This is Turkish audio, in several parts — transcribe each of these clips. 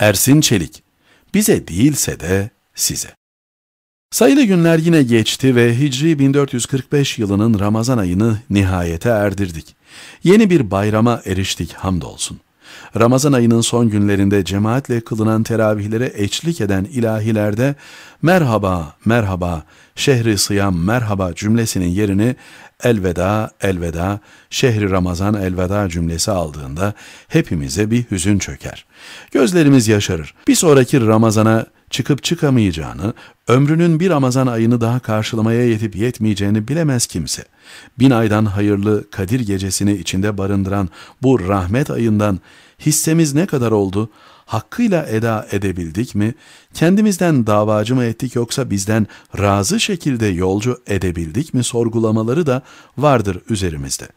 Ersin Çelik, bize değilse de size. Sayılı günler yine geçti ve Hicri 1445 yılının Ramazan ayını nihayete erdirdik. Yeni bir bayrama eriştik hamdolsun. Ramazan ayının son günlerinde cemaatle kılınan teravihlere eçlik eden ilahilerde merhaba, merhaba, şehri sıyam merhaba cümlesinin yerini elveda, elveda, şehri Ramazan elveda cümlesi aldığında hepimize bir hüzün çöker. Gözlerimiz yaşarır. Bir sonraki Ramazan'a çıkıp çıkamayacağını, ömrünün bir Ramazan ayını daha karşılamaya yetip yetmeyeceğini bilemez kimse. Bin aydan hayırlı Kadir gecesini içinde barındıran bu rahmet ayından hissemiz ne kadar oldu, hakkıyla eda edebildik mi, kendimizden davacı mı ettik yoksa bizden razı şekilde yolcu edebildik mi sorgulamaları da vardır üzerimizde.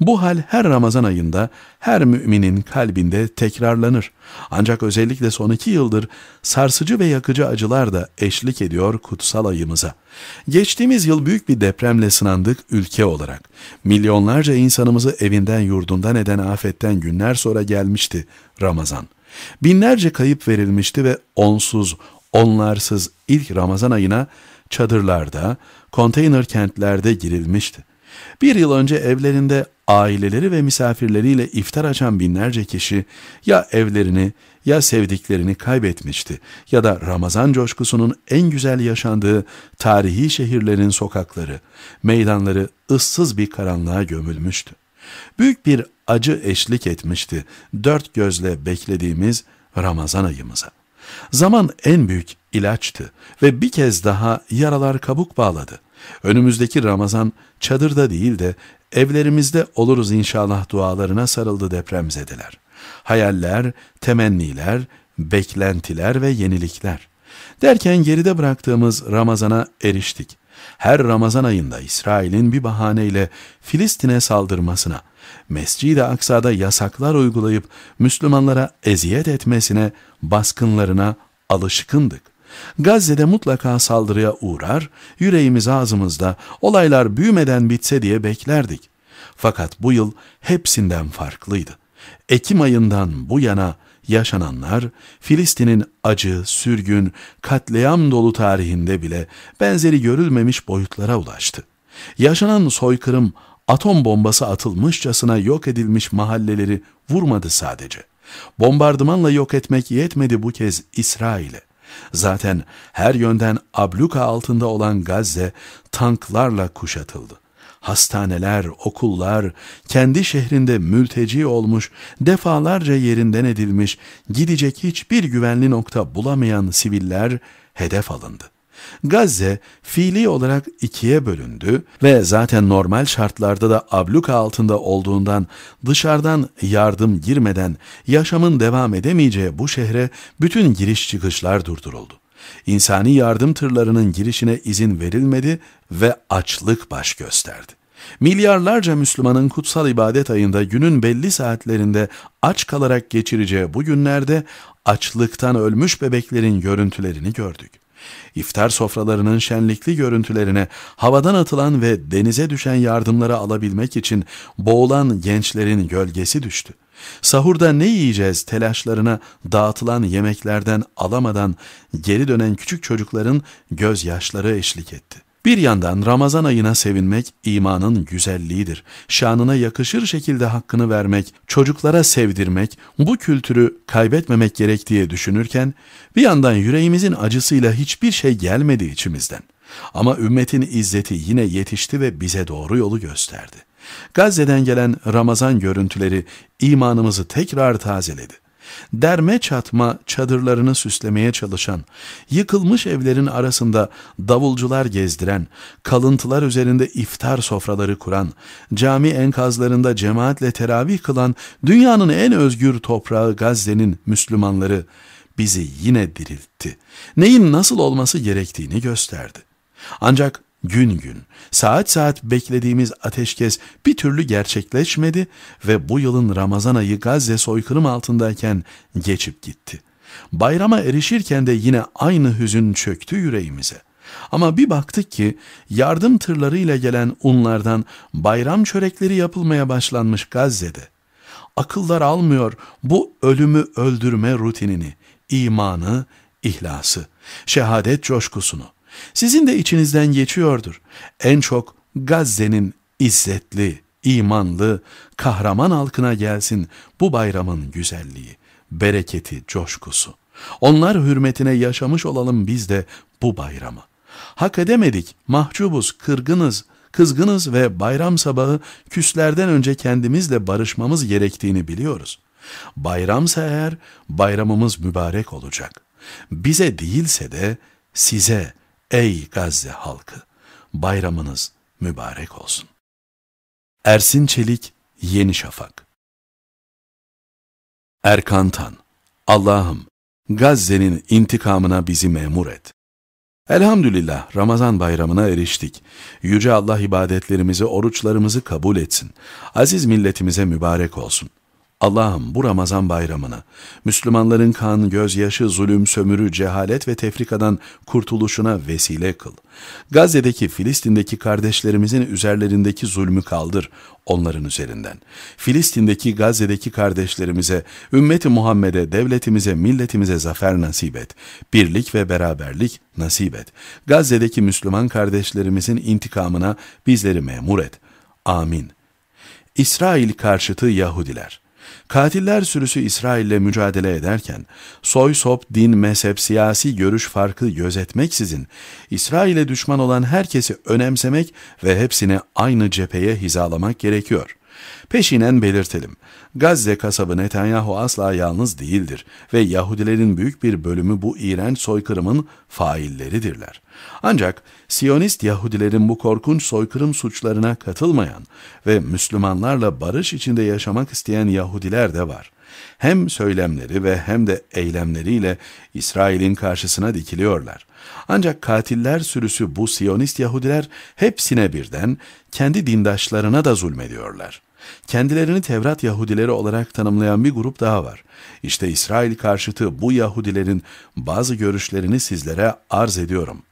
Bu hal her Ramazan ayında her müminin kalbinde tekrarlanır. Ancak özellikle son iki yıldır sarsıcı ve yakıcı acılar da eşlik ediyor kutsal ayımıza. Geçtiğimiz yıl büyük bir depremle sınandık ülke olarak. Milyonlarca insanımızı evinden yurdundan eden afetten günler sonra gelmişti Ramazan. Binlerce kayıp verilmişti ve onsuz, onlarsız ilk Ramazan ayına çadırlarda, konteyner kentlerde girilmişti. Bir yıl önce evlerinde aileleri ve misafirleriyle iftar açan binlerce kişi ya evlerini ya sevdiklerini kaybetmişti ya da Ramazan coşkusunun en güzel yaşandığı tarihi şehirlerin sokakları, meydanları ıssız bir karanlığa gömülmüştü. Büyük bir acı eşlik etmişti dört gözle beklediğimiz Ramazan ayımıza. Zaman en büyük ilaçtı ve bir kez daha yaralar kabuk bağladı.'' Önümüzdeki Ramazan çadırda değil de evlerimizde oluruz inşallah dualarına sarıldı depremzedeler. Hayaller, temenniler, beklentiler ve yenilikler. Derken geride bıraktığımız Ramazan'a eriştik. Her Ramazan ayında İsrail'in bir bahaneyle Filistin'e saldırmasına, Mescid-i Aksa'da yasaklar uygulayıp Müslümanlara eziyet etmesine, baskınlarına alışkındık. Gazze'de mutlaka saldırıya uğrar, yüreğimiz ağzımızda, olaylar büyümeden bitse diye beklerdik. Fakat bu yıl hepsinden farklıydı. Ekim ayından bu yana yaşananlar Filistin'in acı, sürgün, katliam dolu tarihinde bile benzeri görülmemiş boyutlara ulaştı. Yaşanan soykırım atom bombası atılmışçasına yok edilmiş mahalleleri vurmadı sadece. Bombardımanla yok etmek yetmedi bu kez İsrail'e. Zaten her yönden abluka altında olan Gazze tanklarla kuşatıldı. Hastaneler, okullar, kendi şehrinde mülteci olmuş, defalarca yerinden edilmiş, gidecek hiçbir güvenli nokta bulamayan siviller hedef alındı. Gazze fiili olarak ikiye bölündü ve zaten normal şartlarda da abluka altında olduğundan dışarıdan yardım girmeden yaşamın devam edemeyeceği bu şehre bütün giriş çıkışlar durduruldu. İnsani yardım tırlarının girişine izin verilmedi ve açlık baş gösterdi. Milyarlarca Müslümanın kutsal ibadet ayında günün belli saatlerinde aç kalarak geçireceği bu günlerde açlıktan ölmüş bebeklerin görüntülerini gördük. İftar sofralarının şenlikli görüntülerine havadan atılan ve denize düşen yardımları alabilmek için boğulan gençlerin gölgesi düştü. Sahurda ne yiyeceğiz telaşlarına dağıtılan yemeklerden alamadan geri dönen küçük çocukların gözyaşları eşlik etti.'' Bir yandan Ramazan ayına sevinmek imanın güzelliğidir. Şanına yakışır şekilde hakkını vermek, çocuklara sevdirmek, bu kültürü kaybetmemek gerek diye düşünürken, bir yandan yüreğimizin acısıyla hiçbir şey gelmedi içimizden. Ama ümmetin izzeti yine yetişti ve bize doğru yolu gösterdi. Gazze'den gelen Ramazan görüntüleri imanımızı tekrar tazeledi derme çatma çadırlarını süslemeye çalışan, yıkılmış evlerin arasında davulcular gezdiren, kalıntılar üzerinde iftar sofraları kuran, cami enkazlarında cemaatle teravih kılan dünyanın en özgür toprağı Gazze'nin Müslümanları bizi yine diriltti. Neyin nasıl olması gerektiğini gösterdi. Ancak gün gün, saat saat beklediğimiz ateşkes bir türlü gerçekleşmedi ve bu yılın Ramazan ayı Gazze soykırım altındayken geçip gitti. Bayrama erişirken de yine aynı hüzün çöktü yüreğimize. Ama bir baktık ki yardım tırlarıyla gelen unlardan bayram çörekleri yapılmaya başlanmış Gazze'de. Akıllar almıyor bu ölümü öldürme rutinini, imanı, ihlası, şehadet coşkusunu. Sizin de içinizden geçiyordur. En çok Gazze'nin izzetli, imanlı, kahraman halkına gelsin bu bayramın güzelliği, bereketi, coşkusu. Onlar hürmetine yaşamış olalım biz de bu bayramı. Hak edemedik, mahcubuz, kırgınız, kızgınız ve bayram sabahı küslerden önce kendimizle barışmamız gerektiğini biliyoruz. Bayramsa eğer bayramımız mübarek olacak. Bize değilse de size, Ey Gazze halkı! Bayramınız mübarek olsun. Ersin Çelik, Yeni Şafak Erkan Tan, Allah'ım Gazze'nin intikamına bizi memur et. Elhamdülillah Ramazan bayramına eriştik. Yüce Allah ibadetlerimizi, oruçlarımızı kabul etsin. Aziz milletimize mübarek olsun.'' Allah'ım bu Ramazan bayramını, Müslümanların kan, gözyaşı, zulüm, sömürü, cehalet ve tefrikadan kurtuluşuna vesile kıl. Gazze'deki, Filistin'deki kardeşlerimizin üzerlerindeki zulmü kaldır onların üzerinden. Filistin'deki, Gazze'deki kardeşlerimize, ümmeti Muhammed'e, devletimize, milletimize zafer nasip et. Birlik ve beraberlik nasip et. Gazze'deki Müslüman kardeşlerimizin intikamına bizleri memur et. Amin. İsrail karşıtı Yahudiler Katiller sürüsü İsrail'le mücadele ederken, soy, sop, din, mezhep, siyasi görüş farkı gözetmeksizin, İsrail'e düşman olan herkesi önemsemek ve hepsini aynı cepheye hizalamak gerekiyor.'' Peşinen belirtelim. Gazze kasabı Netanyahu asla yalnız değildir ve Yahudilerin büyük bir bölümü bu iğrenç soykırımın failleridirler. Ancak Siyonist Yahudilerin bu korkunç soykırım suçlarına katılmayan ve Müslümanlarla barış içinde yaşamak isteyen Yahudiler de var. Hem söylemleri ve hem de eylemleriyle İsrail'in karşısına dikiliyorlar. Ancak katiller sürüsü bu Siyonist Yahudiler hepsine birden kendi dindaşlarına da zulmediyorlar.'' Kendilerini Tevrat Yahudileri olarak tanımlayan bir grup daha var. İşte İsrail karşıtı bu Yahudilerin bazı görüşlerini sizlere arz ediyorum.''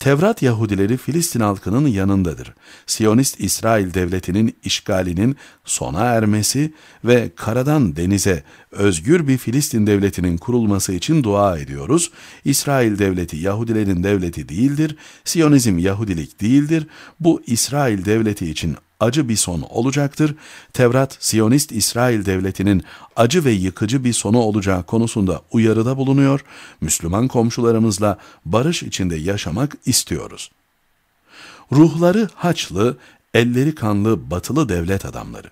Tevrat Yahudileri Filistin halkının yanındadır. Siyonist İsrail devletinin işgalinin sona ermesi ve karadan denize özgür bir Filistin devletinin kurulması için dua ediyoruz. İsrail devleti Yahudilerin devleti değildir. Siyonizm Yahudilik değildir. Bu İsrail devleti için acı bir son olacaktır. Tevrat, Siyonist İsrail devletinin acı ve yıkıcı bir sonu olacağı konusunda uyarıda bulunuyor. Müslüman komşularımızla barış içinde yaşamak istiyoruz. Ruhları haçlı, elleri kanlı batılı devlet adamları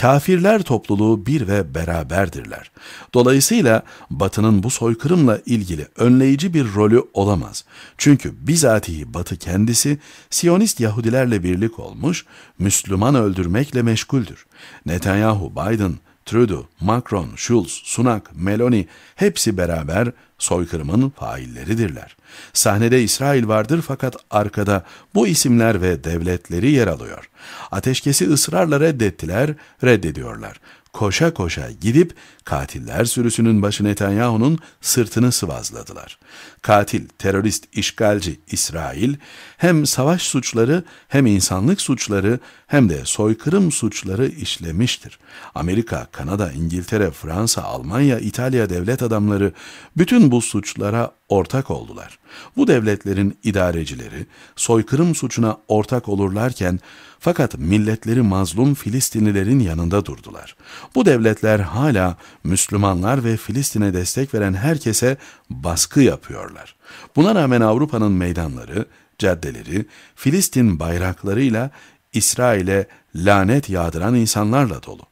kafirler topluluğu bir ve beraberdirler. Dolayısıyla Batı'nın bu soykırımla ilgili önleyici bir rolü olamaz. Çünkü bizatihi Batı kendisi Siyonist Yahudilerle birlik olmuş, Müslüman öldürmekle meşguldür. Netanyahu, Biden, Trudeau, Macron, Schulz, Sunak, Meloni hepsi beraber soykırımın failleridirler. Sahnede İsrail vardır fakat arkada bu isimler ve devletleri yer alıyor. Ateşkesi ısrarla reddettiler, reddediyorlar. Koşa koşa gidip katiller sürüsünün başı Netanyahu'nun sırtını sıvazladılar. Katil, terörist, işgalci İsrail hem savaş suçları hem insanlık suçları hem de soykırım suçları işlemiştir. Amerika, Kanada, İngiltere, Fransa, Almanya, İtalya devlet adamları bütün bu suçlara ortak oldular. Bu devletlerin idarecileri soykırım suçuna ortak olurlarken fakat milletleri mazlum Filistinlilerin yanında durdular. Bu devletler hala Müslümanlar ve Filistin'e destek veren herkese baskı yapıyorlar. Buna rağmen Avrupa'nın meydanları, caddeleri Filistin bayraklarıyla İsrail'e lanet yağdıran insanlarla dolu.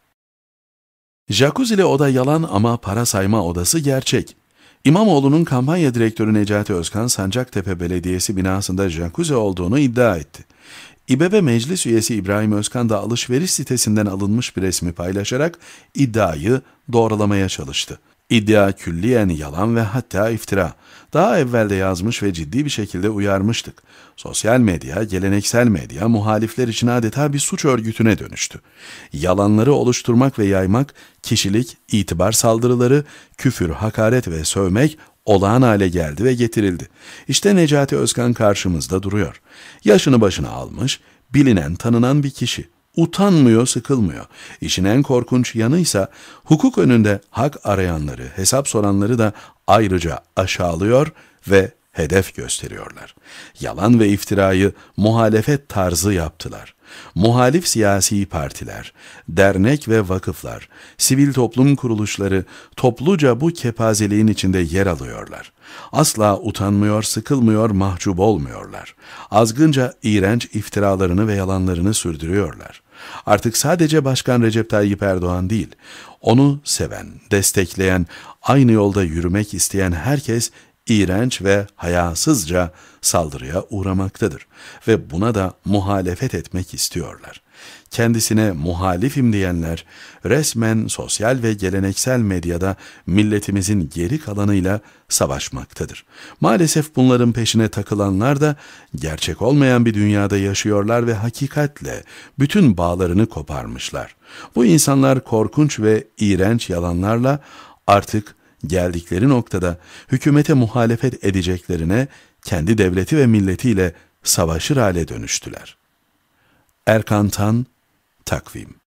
Jacuzzi'li oda yalan ama para sayma odası gerçek. İmamoğlu'nun kampanya direktörü Necati Özkan, Sancaktepe Belediyesi binasında jacuzzi olduğunu iddia etti. İBB Meclis üyesi İbrahim Özkan da alışveriş sitesinden alınmış bir resmi paylaşarak iddiayı doğrulamaya çalıştı. İddia külliyen yalan ve hatta iftira. Daha evvel de yazmış ve ciddi bir şekilde uyarmıştık. Sosyal medya, geleneksel medya muhalifler için adeta bir suç örgütüne dönüştü. Yalanları oluşturmak ve yaymak, kişilik, itibar saldırıları, küfür, hakaret ve sövmek olağan hale geldi ve getirildi. İşte Necati Özkan karşımızda duruyor. Yaşını başına almış, bilinen, tanınan bir kişi utanmıyor, sıkılmıyor. İşin en korkunç yanıysa hukuk önünde hak arayanları, hesap soranları da ayrıca aşağılıyor ve hedef gösteriyorlar. Yalan ve iftirayı muhalefet tarzı yaptılar. Muhalif siyasi partiler, dernek ve vakıflar, sivil toplum kuruluşları topluca bu kepazeliğin içinde yer alıyorlar. Asla utanmıyor, sıkılmıyor, mahcup olmuyorlar. Azgınca iğrenç iftiralarını ve yalanlarını sürdürüyorlar. Artık sadece Başkan Recep Tayyip Erdoğan değil, onu seven, destekleyen, aynı yolda yürümek isteyen herkes iğrenç ve hayasızca saldırıya uğramaktadır ve buna da muhalefet etmek istiyorlar. Kendisine muhalifim diyenler resmen sosyal ve geleneksel medyada milletimizin geri kalanıyla savaşmaktadır. Maalesef bunların peşine takılanlar da gerçek olmayan bir dünyada yaşıyorlar ve hakikatle bütün bağlarını koparmışlar. Bu insanlar korkunç ve iğrenç yalanlarla artık geldikleri noktada hükümete muhalefet edeceklerine kendi devleti ve milletiyle savaşır hale dönüştüler. Erkantan Takvim